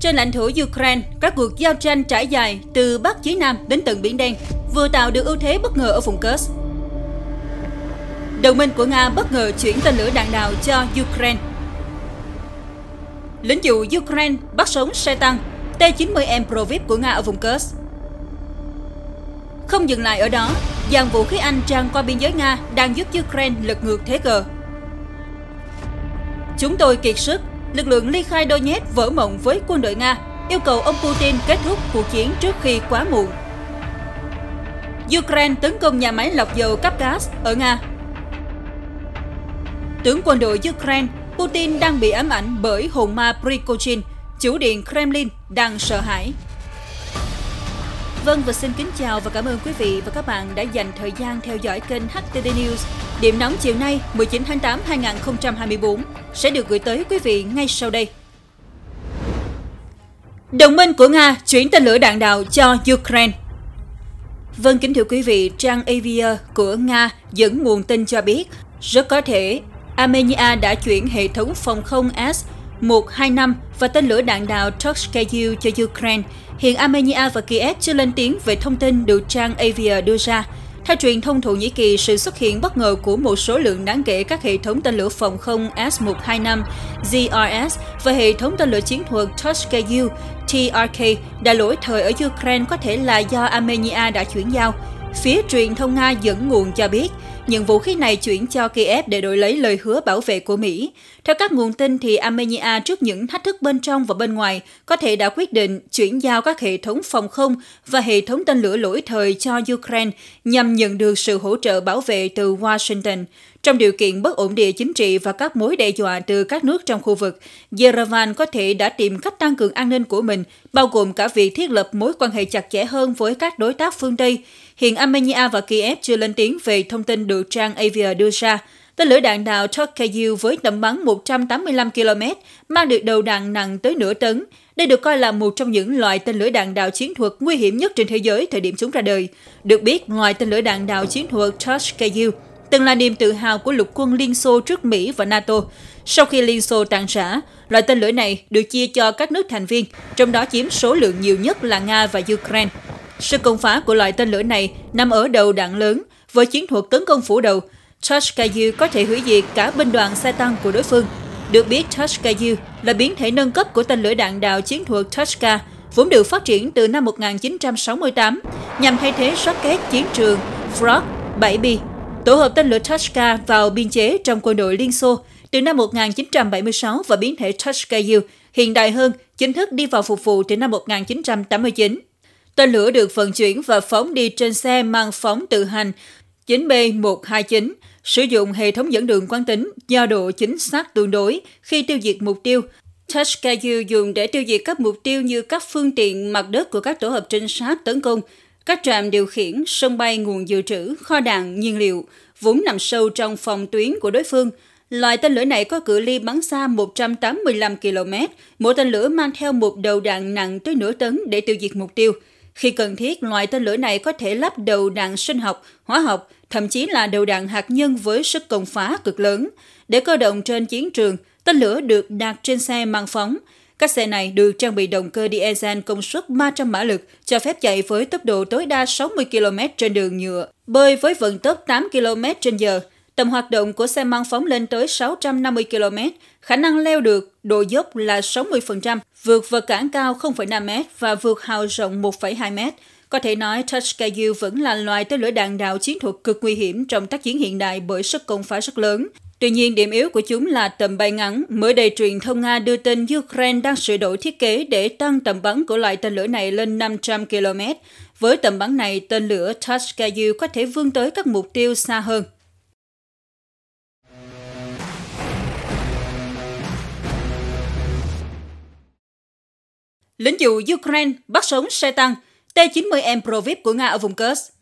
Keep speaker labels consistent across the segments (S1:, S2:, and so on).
S1: Trên lãnh thổ Ukraine, các cuộc giao tranh trải dài từ Bắc chí Nam đến tận Biển Đen vừa tạo được ưu thế bất ngờ ở vùng Kursk. Đồng minh của Nga bất ngờ chuyển tên lửa đạn đạo cho Ukraine. Lính dù Ukraine bắt sống xe tăng T-90M Provip của Nga ở vùng Kursk. Không dừng lại ở đó, dàn vũ khí Anh tràn qua biên giới Nga đang giúp Ukraine lật ngược thế cờ. Chúng tôi kiệt sức lực lượng ly khai Donetsk vỡ mộng với quân đội Nga, yêu cầu ông Putin kết thúc cuộc chiến trước khi quá muộn. Ukraine tấn công nhà máy lọc dầu Kapgas ở Nga. Tướng quân đội Ukraine, Putin đang bị ám ảnh bởi hồn ma Prigozhin, chủ điện Kremlin đang sợ hãi. Vâng và xin kính chào và cảm ơn quý vị và các bạn đã dành thời gian theo dõi kênh HTD News. Điểm nóng chiều nay 19 tháng 8 2024 sẽ được gửi tới quý vị ngay sau đây. Đồng minh của Nga chuyển tên lửa đạn đạo cho Ukraine Vâng kính thưa quý vị, trang Avia của Nga dẫn nguồn tin cho biết rất có thể Armenia đã chuyển hệ thống phòng không S 125 và tên lửa đạn đạo Tuskegee cho Ukraine, hiện Armenia và Kiev chưa lên tiếng về thông tin được trang Avia đưa ra. Theo truyền thông Thổ Nhĩ Kỳ, sự xuất hiện bất ngờ của một số lượng đáng kể các hệ thống tên lửa phòng không S-125, GRS và hệ thống tên lửa chiến thuật Tuskegee, TRK đã lỗi thời ở Ukraine có thể là do Armenia đã chuyển giao. Phía truyền thông Nga dẫn nguồn cho biết, những vũ khí này chuyển cho Kiev để đổi lấy lời hứa bảo vệ của Mỹ. Theo các nguồn tin thì Armenia trước những thách thức bên trong và bên ngoài có thể đã quyết định chuyển giao các hệ thống phòng không và hệ thống tên lửa lỗi thời cho Ukraine nhằm nhận được sự hỗ trợ bảo vệ từ Washington. Trong điều kiện bất ổn địa chính trị và các mối đe dọa từ các nước trong khu vực, Yerevan có thể đã tìm cách tăng cường an ninh của mình, bao gồm cả việc thiết lập mối quan hệ chặt chẽ hơn với các đối tác phương Tây. Hiện Armenia và Kiev chưa lên tiếng về thông tin được trang Avia đưa ra. Tên lửa đạn đạo Tokayu với tầm bắn 185 km mang được đầu đạn nặng tới nửa tấn. Đây được coi là một trong những loại tên lửa đạn đạo chiến thuật nguy hiểm nhất trên thế giới thời điểm chúng ra đời. Được biết, ngoài tên lửa đạn đạo chiến thuật Tokayu, từng là niềm tự hào của lục quân Liên Xô trước Mỹ và NATO. Sau khi Liên Xô tàn rã, loại tên lửa này được chia cho các nước thành viên, trong đó chiếm số lượng nhiều nhất là Nga và Ukraine. Sự công phá của loại tên lửa này nằm ở đầu đạn lớn, với chiến thuật tấn công phủ đầu, Tashkayu có thể hủy diệt cả binh đoàn xe tăng của đối phương. Được biết Tashkayu là biến thể nâng cấp của tên lửa đạn đạo chiến thuật Tashka, vốn được phát triển từ năm 1968 nhằm thay thế rocket chiến trường Frog 7B. Tổ hợp tên lửa Tashka vào biên chế trong quân đội Liên Xô từ năm 1976 và biến thể Tashkayu hiện đại hơn chính thức đi vào phục vụ từ năm 1989. Tên lửa được vận chuyển và phóng đi trên xe mang phóng tự hành 9B129, sử dụng hệ thống dẫn đường quán tính do độ chính xác tương đối khi tiêu diệt mục tiêu. Tuskegee dùng để tiêu diệt các mục tiêu như các phương tiện mặt đất của các tổ hợp trinh sát tấn công, các trạm điều khiển, sân bay nguồn dự trữ, kho đạn, nhiên liệu, vốn nằm sâu trong phòng tuyến của đối phương. Loại tên lửa này có cự ly bắn xa 185 km, mỗi tên lửa mang theo một đầu đạn nặng tới nửa tấn để tiêu diệt mục tiêu. Khi cần thiết, loại tên lửa này có thể lắp đầu đạn sinh học, hóa học, thậm chí là đầu đạn hạt nhân với sức công phá cực lớn. Để cơ động trên chiến trường, tên lửa được đặt trên xe mang phóng. Các xe này được trang bị động cơ diesel công suất 300 mã lực, cho phép chạy với tốc độ tối đa 60 km trên đường nhựa, bơi với vận tốc 8 km trên giờ. Tầm hoạt động của xe mang phóng lên tới 650 km, khả năng leo được độ dốc là 60%, vượt vật cản cao 0,5 m và vượt hào rộng 1,2 m. Có thể nói Tuskegee vẫn là loài tên lửa đạn đạo chiến thuật cực nguy hiểm trong tác chiến hiện đại bởi sức công phá rất lớn. Tuy nhiên, điểm yếu của chúng là tầm bay ngắn. Mới đây, truyền thông Nga đưa tin Ukraine đang sửa đổi thiết kế để tăng tầm bắn của loại tên lửa này lên 500 km. Với tầm bắn này, tên lửa Tuskegee có thể vươn tới các mục tiêu xa hơn. Lính dù Ukraine bắt sống xe tăng T-90M Provip của Nga ở vùng Kursk.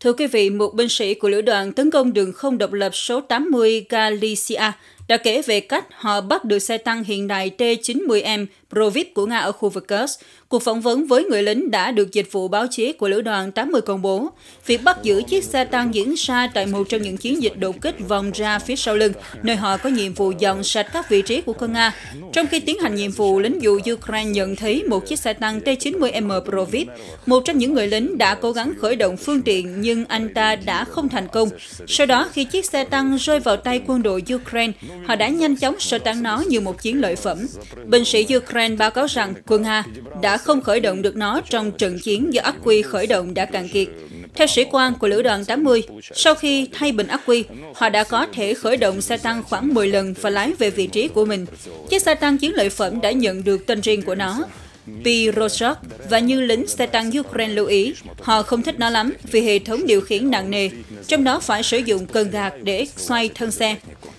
S1: Thưa quý vị, một binh sĩ của lữ đoàn tấn công đường không độc lập số 80 Galicia đã kể về cách họ bắt được xe tăng hiện đại T-90M Provip của Nga ở khu vực Kursk. Cuộc phỏng vấn với người lính đã được dịch vụ báo chí của lữ đoàn 80 công bố. Việc bắt giữ chiếc xe tăng diễn ra tại một trong những chiến dịch đột kích vòng ra phía sau lưng, nơi họ có nhiệm vụ dọn sạch các vị trí của quân Nga. Trong khi tiến hành nhiệm vụ, lính dù Ukraine nhận thấy một chiếc xe tăng T-90M Provip. Một trong những người lính đã cố gắng khởi động phương tiện nhưng anh ta đã không thành công. Sau đó, khi chiếc xe tăng rơi vào tay quân đội Ukraine, họ đã nhanh chóng sơ tán nó như một chiến lợi phẩm. Binh sĩ Ukraine báo cáo rằng quân Nga đã không khởi động được nó trong trận chiến do ác quy khởi động đã cạn kiệt. Theo sĩ quan của lữ đoàn 80, sau khi thay bình ác quy, họ đã có thể khởi động xe tăng khoảng 10 lần và lái về vị trí của mình. Chiếc xe tăng chiến lợi phẩm đã nhận được tên riêng của nó. Pirozhok và như lính xe tăng Ukraine lưu ý, họ không thích nó lắm vì hệ thống điều khiển nặng nề, trong đó phải sử dụng cần gạt để xoay thân xe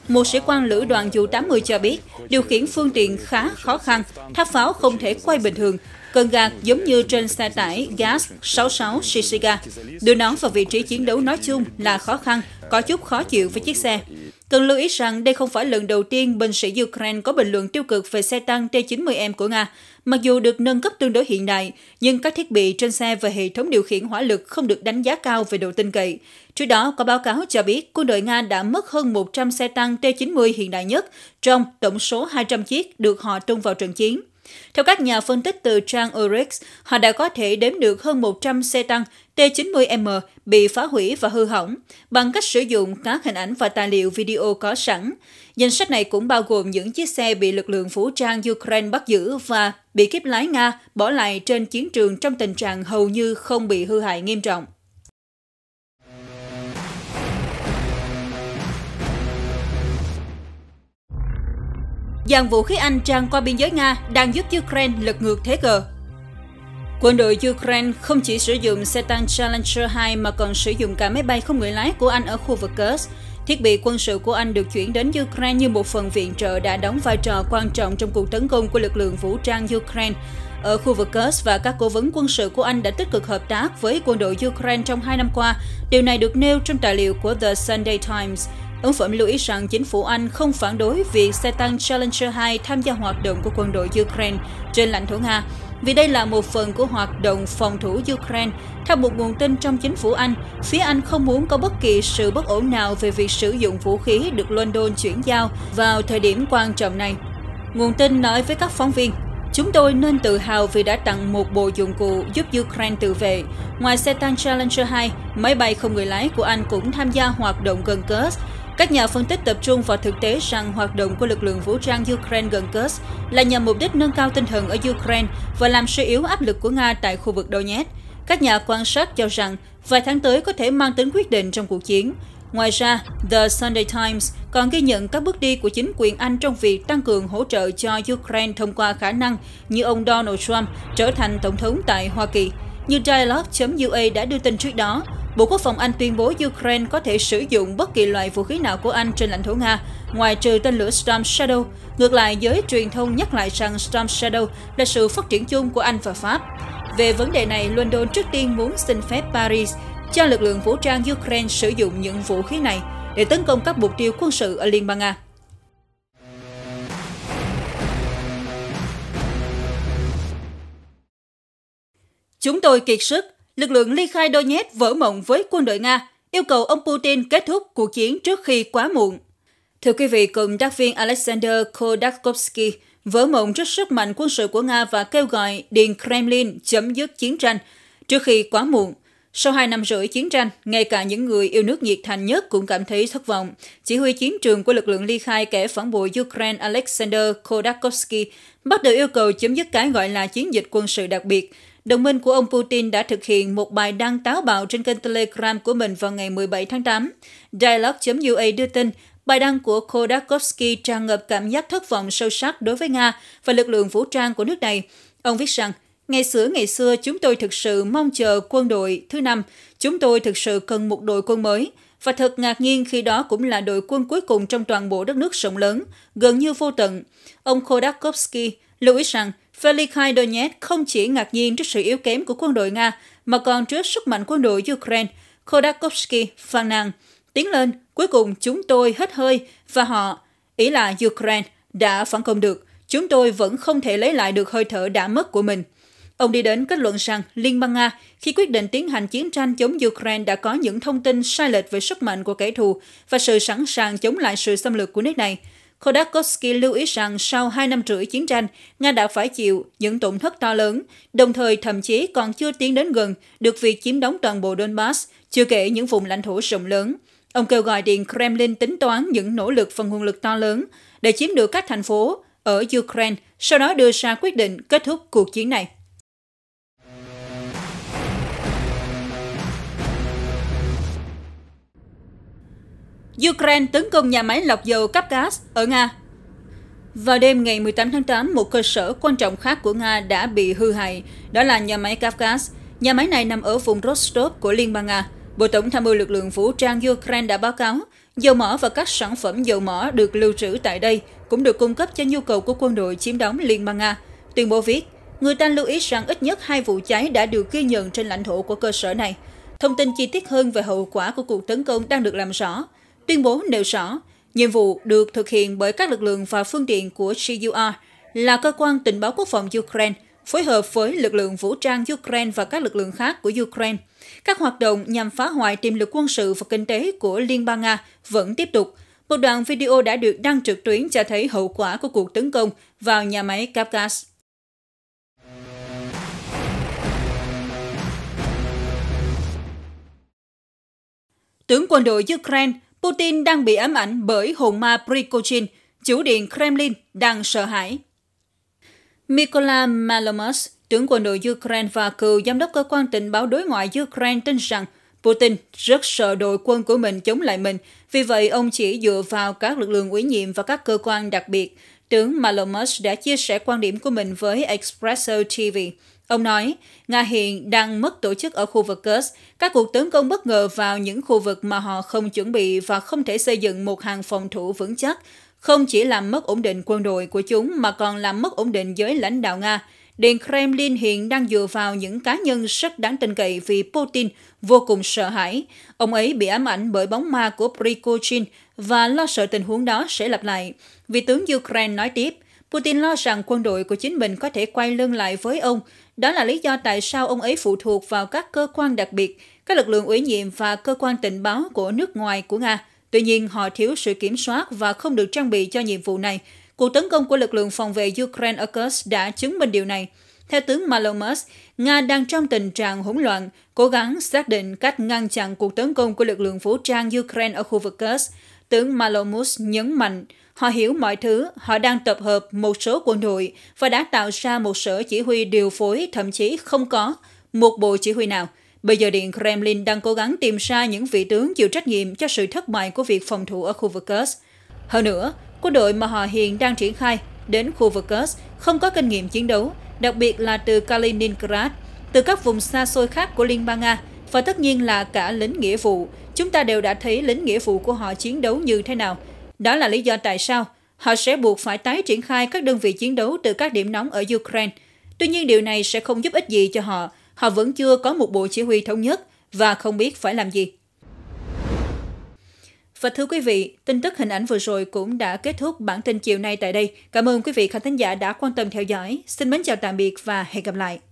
S1: một sĩ quan lữ đoàn dù 80 cho biết điều khiển phương tiện khá khó khăn, tháp pháo không thể quay bình thường, cần gạt giống như trên xe tải GAS 66 Shishiga. Đưa nó vào vị trí chiến đấu nói chung là khó khăn, có chút khó chịu với chiếc xe. Cần lưu ý rằng đây không phải lần đầu tiên binh sĩ Ukraine có bình luận tiêu cực về xe tăng T-90M của Nga. Mặc dù được nâng cấp tương đối hiện đại, nhưng các thiết bị trên xe và hệ thống điều khiển hỏa lực không được đánh giá cao về độ tin cậy. Trước đó, có báo cáo cho biết quân đội Nga đã mất hơn 100 xe tăng T-90 hiện đại nhất trong tổng số 200 chiếc được họ tung vào trận chiến. Theo các nhà phân tích từ trang Oryx, họ đã có thể đếm được hơn 100 xe tăng T-90M bị phá hủy và hư hỏng bằng cách sử dụng các hình ảnh và tài liệu video có sẵn. Danh sách này cũng bao gồm những chiếc xe bị lực lượng vũ trang Ukraine bắt giữ và bị kiếp lái Nga bỏ lại trên chiến trường trong tình trạng hầu như không bị hư hại nghiêm trọng. dàn vũ khí Anh tràn qua biên giới Nga đang giúp Ukraine lật ngược thế cờ. Quân đội Ukraine không chỉ sử dụng xe tăng Challenger 2 mà còn sử dụng cả máy bay không người lái của Anh ở khu vực Kursk. Thiết bị quân sự của Anh được chuyển đến Ukraine như một phần viện trợ đã đóng vai trò quan trọng trong cuộc tấn công của lực lượng vũ trang Ukraine. Ở khu vực Kursk và các cố vấn quân sự của Anh đã tích cực hợp tác với quân đội Ukraine trong hai năm qua. Điều này được nêu trong tài liệu của The Sunday Times. Ông Phẩm lưu ý rằng chính phủ Anh không phản đối việc xe tăng Challenger 2 tham gia hoạt động của quân đội Ukraine trên lãnh thổ Nga, vì đây là một phần của hoạt động phòng thủ Ukraine. Theo một nguồn tin trong chính phủ Anh, phía Anh không muốn có bất kỳ sự bất ổn nào về việc sử dụng vũ khí được London chuyển giao vào thời điểm quan trọng này. Nguồn tin nói với các phóng viên, Chúng tôi nên tự hào vì đã tặng một bộ dụng cụ giúp Ukraine tự vệ. Ngoài xe tăng Challenger 2, máy bay không người lái của Anh cũng tham gia hoạt động gần Kursk các nhà phân tích tập trung vào thực tế rằng hoạt động của lực lượng vũ trang Ukraine gần Kursk là nhằm mục đích nâng cao tinh thần ở Ukraine và làm suy yếu áp lực của Nga tại khu vực Donetsk. Các nhà quan sát cho rằng vài tháng tới có thể mang tính quyết định trong cuộc chiến. Ngoài ra, The Sunday Times còn ghi nhận các bước đi của chính quyền Anh trong việc tăng cường hỗ trợ cho Ukraine thông qua khả năng như ông Donald Trump trở thành tổng thống tại Hoa Kỳ. Như Dialog.ua đã đưa tin trước đó, Bộ Quốc phòng Anh tuyên bố Ukraine có thể sử dụng bất kỳ loại vũ khí nào của Anh trên lãnh thổ Nga, ngoài trừ tên lửa Storm Shadow. Ngược lại, giới truyền thông nhắc lại rằng Storm Shadow là sự phát triển chung của Anh và Pháp. Về vấn đề này, London trước tiên muốn xin phép Paris cho lực lượng vũ trang Ukraine sử dụng những vũ khí này để tấn công các mục tiêu quân sự ở Liên bang Nga. Chúng tôi kiệt sức, lực lượng ly khai Donetsk vỡ mộng với quân đội Nga, yêu cầu ông Putin kết thúc cuộc chiến trước khi quá muộn. Thưa quý vị, cùng tác viên Alexander Kodakovsky, vỡ mộng trước sức mạnh quân sự của Nga và kêu gọi Điện Kremlin chấm dứt chiến tranh trước khi quá muộn. Sau 2 năm rưỡi chiến tranh, ngay cả những người yêu nước nhiệt thành nhất cũng cảm thấy thất vọng. Chỉ huy chiến trường của lực lượng ly khai kẻ phản bội Ukraine Alexander Kodakovsky bắt đầu yêu cầu chấm dứt cái gọi là chiến dịch quân sự đặc biệt – Đồng minh của ông Putin đã thực hiện một bài đăng táo bạo trên kênh Telegram của mình vào ngày 17 tháng 8. Dialog.ua đưa tin, bài đăng của Khodakovsky tràn ngập cảm giác thất vọng sâu sắc đối với Nga và lực lượng vũ trang của nước này. Ông viết rằng, Ngày xưa ngày xưa chúng tôi thực sự mong chờ quân đội thứ năm, chúng tôi thực sự cần một đội quân mới. Và thật ngạc nhiên khi đó cũng là đội quân cuối cùng trong toàn bộ đất nước rộng lớn, gần như vô tận. Ông Khodakovsky lưu ý rằng Velikhai Donetsk không chỉ ngạc nhiên trước sự yếu kém của quân đội Nga, mà còn trước sức mạnh quân đội Ukraine. Khodakovsky phàn nàn, tiến lên, cuối cùng chúng tôi hết hơi và họ, ý là Ukraine, đã phản công được. Chúng tôi vẫn không thể lấy lại được hơi thở đã mất của mình. Ông đi đến kết luận rằng Liên bang Nga khi quyết định tiến hành chiến tranh chống Ukraine đã có những thông tin sai lệch về sức mạnh của kẻ thù và sự sẵn sàng chống lại sự xâm lược của nước này. Khodorkovsky lưu ý rằng sau 2 năm rưỡi chiến tranh, Nga đã phải chịu những tổn thất to lớn, đồng thời thậm chí còn chưa tiến đến gần được việc chiếm đóng toàn bộ Donbass, chưa kể những vùng lãnh thổ rộng lớn. Ông kêu gọi Điện Kremlin tính toán những nỗ lực và nguồn lực to lớn để chiếm được các thành phố ở Ukraine, sau đó đưa ra quyết định kết thúc cuộc chiến này. Ukraine tấn công nhà máy lọc dầu Kapgas ở Nga. Vào đêm ngày 18 tháng 8, một cơ sở quan trọng khác của Nga đã bị hư hại, đó là nhà máy Kapgas. Nhà máy này nằm ở vùng Rostov của Liên bang Nga. Bộ Tổng tham mưu lực lượng vũ trang Ukraine đã báo cáo, dầu mỏ và các sản phẩm dầu mỏ được lưu trữ tại đây cũng được cung cấp cho nhu cầu của quân đội chiếm đóng Liên bang Nga. Tuyên bố viết, người ta lưu ý rằng ít nhất hai vụ cháy đã được ghi nhận trên lãnh thổ của cơ sở này. Thông tin chi tiết hơn về hậu quả của cuộc tấn công đang được làm rõ. Tuyên bố nêu rõ, nhiệm vụ được thực hiện bởi các lực lượng và phương tiện của CUR là cơ quan tình báo quốc phòng Ukraine, phối hợp với lực lượng vũ trang Ukraine và các lực lượng khác của Ukraine. Các hoạt động nhằm phá hoại tiềm lực quân sự và kinh tế của Liên bang Nga vẫn tiếp tục. Một đoạn video đã được đăng trực tuyến cho thấy hậu quả của cuộc tấn công vào nhà máy Kavkaz. Tướng quân đội Ukraine Putin đang bị ám ảnh bởi hồn ma Prigozhin, chủ điện Kremlin đang sợ hãi. Mykola Malomos, trưởng quân đội Ukraine và cựu giám đốc cơ quan tình báo đối ngoại Ukraine tin rằng Putin rất sợ đội quân của mình chống lại mình, vì vậy ông chỉ dựa vào các lực lượng ủy nhiệm và các cơ quan đặc biệt. Tướng Malomos đã chia sẻ quan điểm của mình với Expresso TV. Ông nói, Nga hiện đang mất tổ chức ở khu vực Kursk. Các cuộc tấn công bất ngờ vào những khu vực mà họ không chuẩn bị và không thể xây dựng một hàng phòng thủ vững chắc, không chỉ làm mất ổn định quân đội của chúng mà còn làm mất ổn định giới lãnh đạo Nga. Điện Kremlin hiện đang dựa vào những cá nhân rất đáng tin cậy vì Putin vô cùng sợ hãi. Ông ấy bị ám ảnh bởi bóng ma của Prigozhin và lo sợ tình huống đó sẽ lặp lại. Vị tướng Ukraine nói tiếp, Putin lo rằng quân đội của chính mình có thể quay lưng lại với ông đó là lý do tại sao ông ấy phụ thuộc vào các cơ quan đặc biệt, các lực lượng ủy nhiệm và cơ quan tình báo của nước ngoài của Nga. Tuy nhiên, họ thiếu sự kiểm soát và không được trang bị cho nhiệm vụ này. Cuộc tấn công của lực lượng phòng vệ Ukraine ở Kursk đã chứng minh điều này. Theo tướng Malomus, Nga đang trong tình trạng hỗn loạn, cố gắng xác định cách ngăn chặn cuộc tấn công của lực lượng vũ trang Ukraine ở khu vực Kursk. Tướng Malomus nhấn mạnh, Họ hiểu mọi thứ, họ đang tập hợp một số quân đội và đã tạo ra một sở chỉ huy điều phối thậm chí không có một bộ chỉ huy nào. Bây giờ Điện Kremlin đang cố gắng tìm ra những vị tướng chịu trách nhiệm cho sự thất bại của việc phòng thủ ở khu vực Kursk. Hơn nữa, quân đội mà họ hiện đang triển khai đến khu vực Kursk không có kinh nghiệm chiến đấu, đặc biệt là từ Kaliningrad, từ các vùng xa xôi khác của Liên bang Nga và tất nhiên là cả lính nghĩa vụ. Chúng ta đều đã thấy lính nghĩa vụ của họ chiến đấu như thế nào – đó là lý do tại sao họ sẽ buộc phải tái triển khai các đơn vị chiến đấu từ các điểm nóng ở Ukraine. Tuy nhiên điều này sẽ không giúp ích gì cho họ, họ vẫn chưa có một bộ chỉ huy thống nhất và không biết phải làm gì. Và thưa quý vị, tin tức hình ảnh vừa rồi cũng đã kết thúc bản tin chiều nay tại đây. Cảm ơn quý vị khán thính giả đã quan tâm theo dõi. Xin mến chào tạm biệt và hẹn gặp lại.